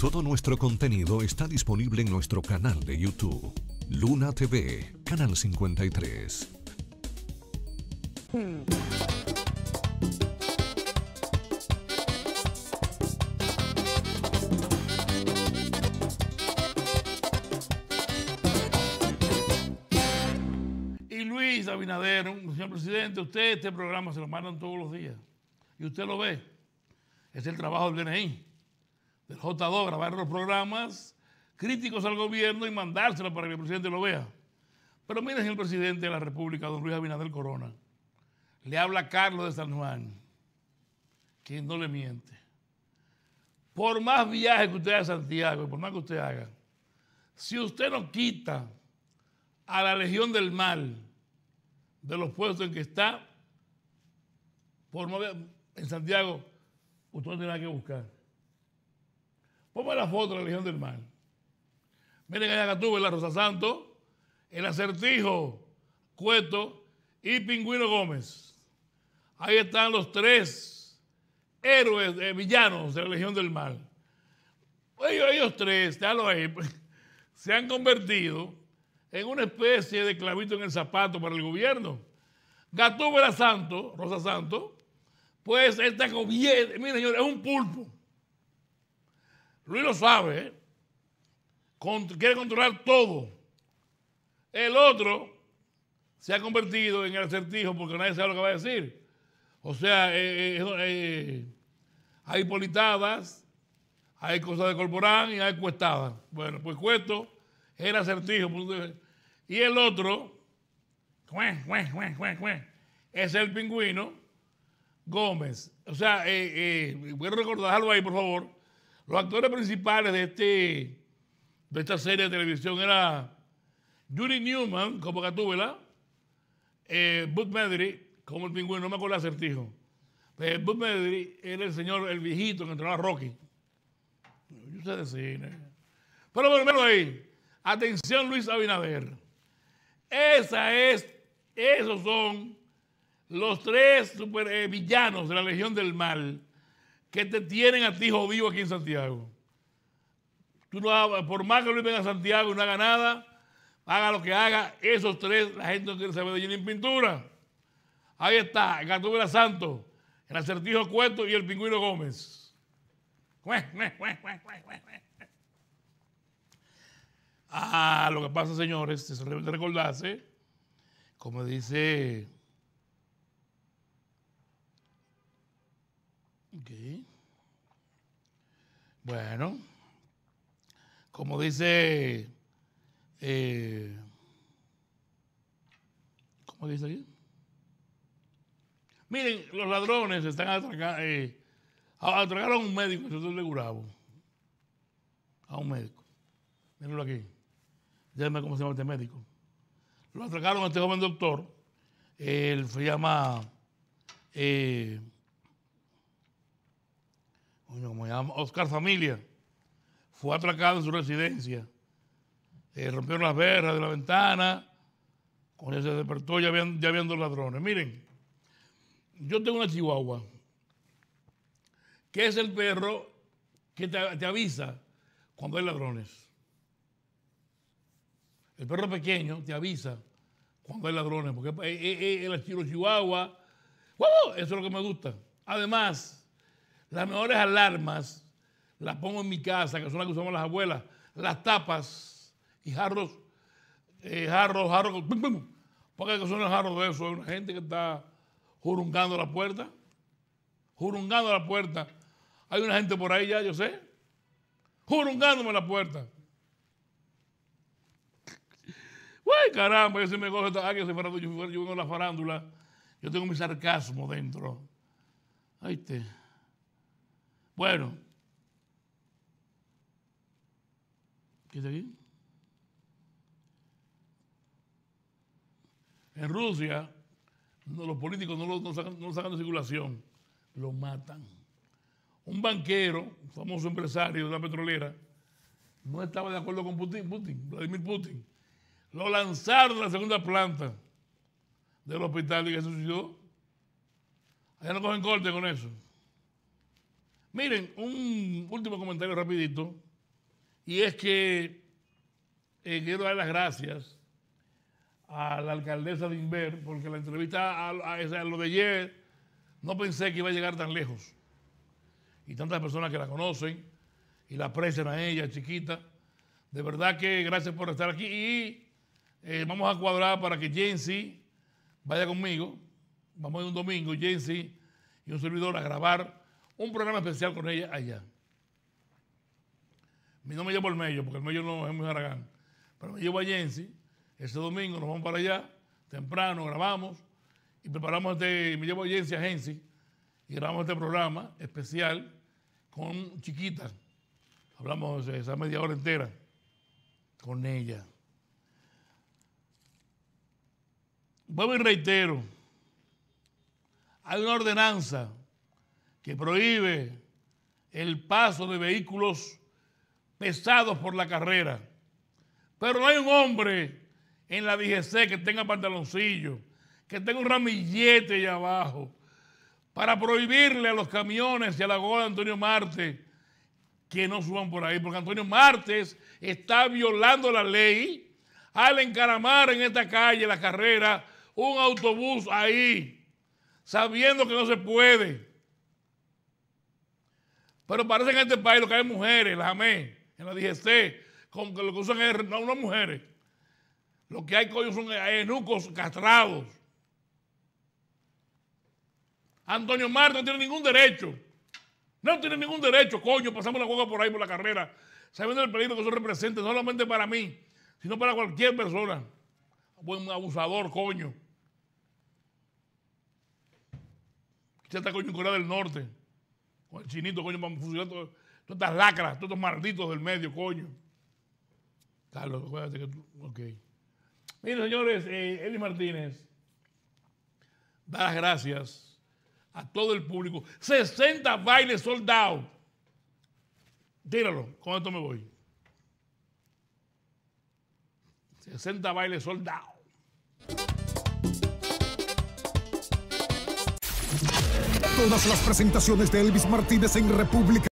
Todo nuestro contenido está disponible en nuestro canal de YouTube, Luna TV, Canal 53. Y Luis Abinader, señor presidente, usted este programa se lo mandan todos los días. Y usted lo ve. Es el trabajo del DNI del J2, grabar los programas críticos al gobierno y mandárselo para que el presidente lo vea. Pero miren el presidente de la República, don Luis Abinader Corona. Le habla a Carlos de San Juan, quien no le miente. Por más viajes que usted haga a Santiago, por más que usted haga, si usted no quita a la legión del mal de los puestos en que está, en Santiago, usted no tiene nada que buscar. Ponme la foto de la Legión del Mal. Miren allá la Rosa Santo, el acertijo Cueto y Pingüino Gómez. Ahí están los tres héroes, eh, villanos de la Legión del Mal. Ellos, ellos tres, ahí, pues, se han convertido en una especie de clavito en el zapato para el gobierno. Gatúbela Santo, Rosa Santo, pues está gobierno, miren señores, es un pulpo Luis lo sabe, ¿eh? quiere controlar todo. El otro se ha convertido en el acertijo porque nadie sabe lo que va a decir. O sea, eh, eh, hay politadas, hay cosas de corporán y hay cuestadas. Bueno, pues cuesto es el acertijo. Pues, y el otro, es el pingüino Gómez. O sea, voy a recordarlo ahí, por favor los actores principales de, este, de esta serie de televisión eran Judy Newman como Gatúbela, eh, Bud Medry como el pingüino, no me acuerdo el acertijo. Pero eh, Bud Medry era el señor, el viejito que entrenaba a Rocky. Yo sé de cine. Pero bueno, menos ahí. Atención, Luis Abinader. Esa es, esos son los tres super, villanos de la Legión del Mal que te tienen a ti vivo aquí en Santiago. Tú no, por más que Luis venga a Santiago y no haga nada, haga lo que haga, esos tres, la gente no quiere saber de Jenny Pintura. Ahí está, Gatúbela Santo, el acertijo Cueto y el pingüino Gómez. Ah, lo que pasa, señores, es recordase, como dice Ok. Bueno, como dice, eh, ¿cómo dice aquí? Miren, los ladrones están atracando, eh, atracaron a un médico nosotros le de A un médico. Mírenlo aquí. Déjenme cómo se llama este médico. Lo atracaron a este joven doctor. Él se llama... Eh, Oscar Familia, fue atracado en su residencia. Eh, rompieron las verras de la ventana, con ese se despertó, ya habían, ya habían dos ladrones. Miren, yo tengo una chihuahua, que es el perro que te, avisa cuando hay ladrones. El perro pequeño te avisa cuando hay ladrones, porque es el, el, chihuahua, ¡wow! eso es lo que me gusta. Además, las mejores alarmas las pongo en mi casa, que son las que usamos las abuelas, las tapas y jarros, eh, jarros, jarros, pum, pum, porque son los jarros de eso, hay una gente que está jurungando la puerta, jurungando la puerta. Hay una gente por ahí ya, yo sé, jurungándome la puerta. ¡Uy, caramba, ese me coge ah, yo, la farándula, yo tengo mi sarcasmo dentro. Ahí te. Bueno. ¿Qué está aquí? En Rusia, los políticos no lo sacan, de circulación, lo matan. Un banquero, un famoso empresario de una petrolera, no estaba de acuerdo con Putin, Vladimir Putin. Lo lanzaron a la segunda planta del hospital y que se suicidó. Allá no cogen corte con eso. Miren, un último comentario rapidito, y es que eh, quiero dar las gracias a la alcaldesa de Inver, porque la entrevista a, lo de ayer no pensé que iba a llegar tan lejos. Y tantas personas que la conocen y la aprecian a ella, chiquita. De verdad que gracias por estar aquí. Y eh, vamos a cuadrar para que Jensi vaya conmigo. Vamos a ir un domingo, Jensi y un servidor a grabar un programa especial con ella allá. Mi me llevo el medio, porque el medio no es muy aragán. Pero me llevo a Jensi. este domingo nos vamos para allá, temprano, grabamos y preparamos este. Me llevo a Jensi a Jensi y grabamos este programa especial con chiquitas. Hablamos esa media hora entera con ella. Vuelvo y reitero: hay una ordenanza que prohíbe el paso de vehículos pesados por la carrera. Pero no hay un hombre en la DGC que tenga pantaloncillo, que tenga un ramillete allá abajo, para prohibirle a los camiones y a la gola de Antonio Marte que no suban por ahí, porque Antonio Martes está violando la ley al encaramar en esta calle, la carrera, un autobús ahí, sabiendo que no se puede. Pero parece que en este país lo que hay mujeres, las amé, en la DGC, como que lo que usan es, no, no mujeres. Lo que hay coño son enucos eh, castrados. Antonio Marta no tiene ningún derecho. No tiene ningún derecho, coño. Pasamos la boca por ahí por la carrera. Sabiendo el peligro que eso representa, no solamente para mí, sino para cualquier persona. Buen abusador, coño. Ya está coño en Corea del Norte. Con el chinito, coño, vamos a todas estas lacras, todos estos malditos del medio, coño. Carlos, acuérdate que tú. Ok. Miren, señores, Eli eh, Martínez da las gracias a todo el público. 60 bailes soldados. Tíralo, con esto me voy. 60 bailes soldados. Todas las presentaciones de Elvis Martínez en República.